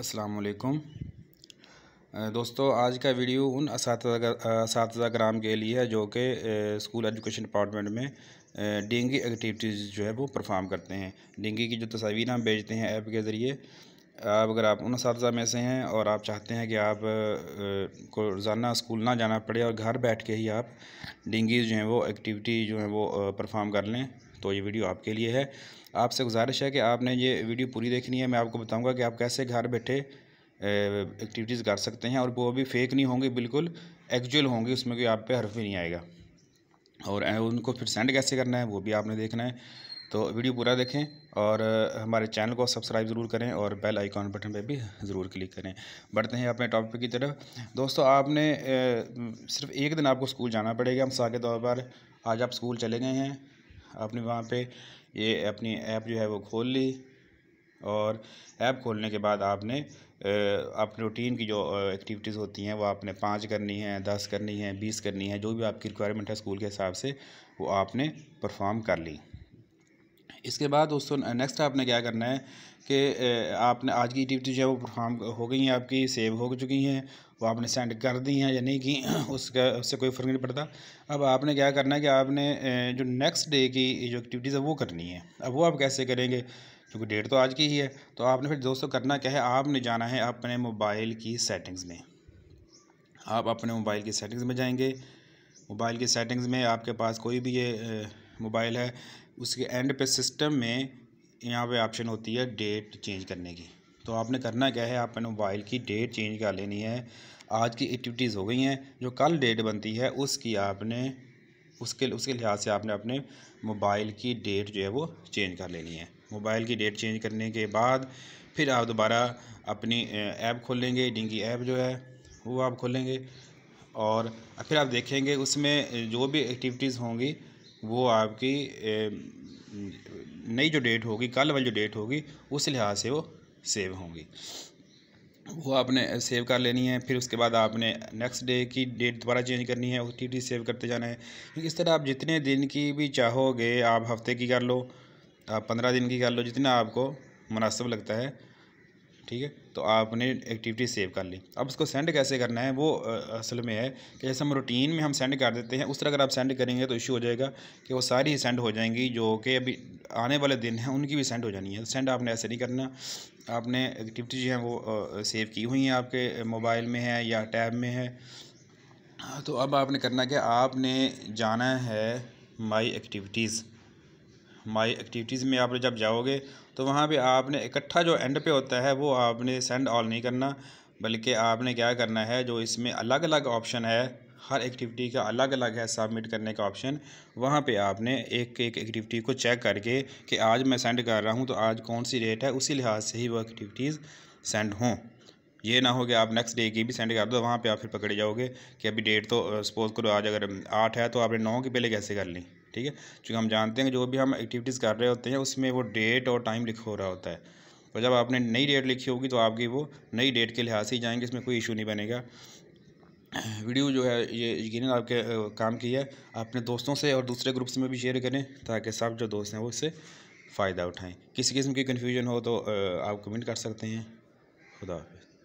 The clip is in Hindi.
असलकम दोस्तों आज का वीडियो उन इस ग्राम के लिए है जो कि स्कूल एजुकेशन डिपार्टमेंट में डेंगी एक्टिविटीज़ जो है वो परफॉर्म करते हैं डेंगी की जो तस्वीर हम भेजते हैं ऐप के ज़रिए आप अगर आप उन उस में से हैं और आप चाहते हैं कि आप को रोज़ाना स्कूल ना जाना पड़े और घर बैठ के ही आप डेंगी जो हैं वो एक्टिविटी जो है वो परफॉर्म कर लें तो ये वीडियो आपके लिए है आपसे गुजारिश है कि आपने ये वीडियो पूरी देखनी है मैं आपको बताऊँगा कि आप कैसे घर बैठे एक्टिविटीज़ कर सकते हैं और वो भी फेक नहीं होंगी बिल्कुल एक्चुअल होंगी उसमें कोई आप पे हर्फ भी नहीं आएगा और उनको फिर सेंड कैसे करना है वो भी आपने देखना है तो वीडियो पूरा देखें और हमारे चैनल को सब्सक्राइब ज़रूर करें और बेल आइकॉन बटन पे भी ज़रूर क्लिक करें बढ़ते हैं अपने टॉपिक की तरफ दोस्तों आपने सिर्फ एक दिन आपको स्कूल जाना पड़ेगा हम सागे तौर पर आज आप स्कूल चले गए हैं आपने वहाँ पे ये अपनी ऐप जो है वो खोल ली और ऐप खोलने के बाद आपने अपने रूटीन की जो एक्टिविटीज़ होती हैं वो आपने पाँच करनी है दस करनी है बीस करनी है जो भी आपकी रिक्वायरमेंट है स्कूल के हिसाब से वो आपने परफॉर्म कर ली इसके बाद दोस्तों नेक्स्ट आपने क्या करना है कि आपने आज की एक्टिविटी जो है वो परफॉर्म हो गई हैं आपकी सेव हो चुकी हैं वो आपने सेंड कर दी हैं या नहीं की उसका उससे कोई फ़र्क नहीं पड़ता अब आपने क्या करना है कि आपने जो नेक्स्ट डे की जो एक्टिविटीज़ है वो करनी है अब वो आप कैसे करेंगे क्योंकि डेट तो आज की ही है तो आपने फिर दोस्तों करना क्या है आपने जाना है अपने मोबाइल की सेटिंग्स में आप अपने मोबाइल की सेटिंग्स में जाएंगे मोबाइल की सेटिंग्स में आपके पास कोई भी ये मोबाइल है उसके एंड पे सिस्टम में यहाँ पे ऑप्शन होती है डेट चेंज करने की तो आपने करना क्या है आपने मोबाइल की डेट चेंज कर लेनी है आज की एक्टिविटीज़ हो गई हैं जो कल डेट बनती है उसकी आपने उसके उसके लिहाज से आपने अपने मोबाइल की डेट जो है वो चेंज कर लेनी है मोबाइल की डेट चेंज करने के बाद फिर आप दोबारा अपनी ऐप खोलेंगे डिंगी ऐप जो है वो आप खोलेंगे और फिर आप देखेंगे उसमें जो भी एक्टिविटीज़ होंगी वो आपकी नई जो डेट होगी कल वाली जो डेट होगी उस लिहाज से वो सेव होंगी वो आपने सेव कर लेनी है फिर उसके बाद आपने नेक्स्ट डे की डेट दोबारा चेंज करनी है टी टी सेव करते जाना है इस तरह आप जितने दिन की भी चाहोगे आप हफ्ते की कर लो आप पंद्रह दिन की कर लो जितना आपको मुनासिब लगता है ठीक है तो आपने एक्टिविटी सेव कर ली अब उसको सेंड कैसे करना है वो असल में है कि जैसे हम रूटीन में हम सेंड कर देते हैं उस तरह अगर आप सेंड करेंगे तो इशू हो जाएगा कि वो सारी सेंड हो जाएंगी जो कि अभी आने वाले दिन हैं उनकी भी सेंड हो जानी है सेंड आपने ऐसे नहीं करना आपने एक्टिविटी जो है वो सेव की हुई हैं आपके मोबाइल में है या टैब में है तो अब आपने करना क्या आपने जाना है माई एक्टिविटीज़ माय एक्टिविटीज़ में आप जब जाओगे तो वहाँ पे आपने इकट्ठा जो एंड पे होता है वो आपने सेंड ऑल नहीं करना बल्कि आपने क्या करना है जो इसमें अलग अलग ऑप्शन है हर एक्टिविटी का अलग अलग है सबमिट करने का ऑप्शन वहाँ पे आपने एक एक एक्टिविटी को चेक करके कि आज मैं सेंड कर रहा हूँ तो आज कौन सी डेट है उसी लिहाज से ही वो एक्टिविटीज़ सेंड हों ये ना हो कि आप नेक्स्ट डे की भी सेंड कर दो वहाँ पे आप फिर पकड़े जाओगे कि अभी डेट तो सपोज़ करो आज अगर आठ है तो आपने नौ की पहले कैसे कर ली ठीक है चूँकि हम जानते हैं कि जो भी हम एक्टिविटीज़ कर रहे होते हैं उसमें वो डेट और टाइम लिखा हो रहा होता है और जब आपने नई डेट लिखी होगी तो आपकी वो नई डेट के लिहाज से ही जाएंगे इसमें कोई इशू नहीं बनेगा वीडियो जो है ये यकीन आपके काम की है अपने दोस्तों से और दूसरे ग्रुप्स में भी शेयर करें ताकि सब जो दोस्त हैं वो इससे फ़ायदा उठाएँ किसी किस्म की कन्फ्यूजन हो तो आप कमेंट कर सकते हैं खुदा हाफ़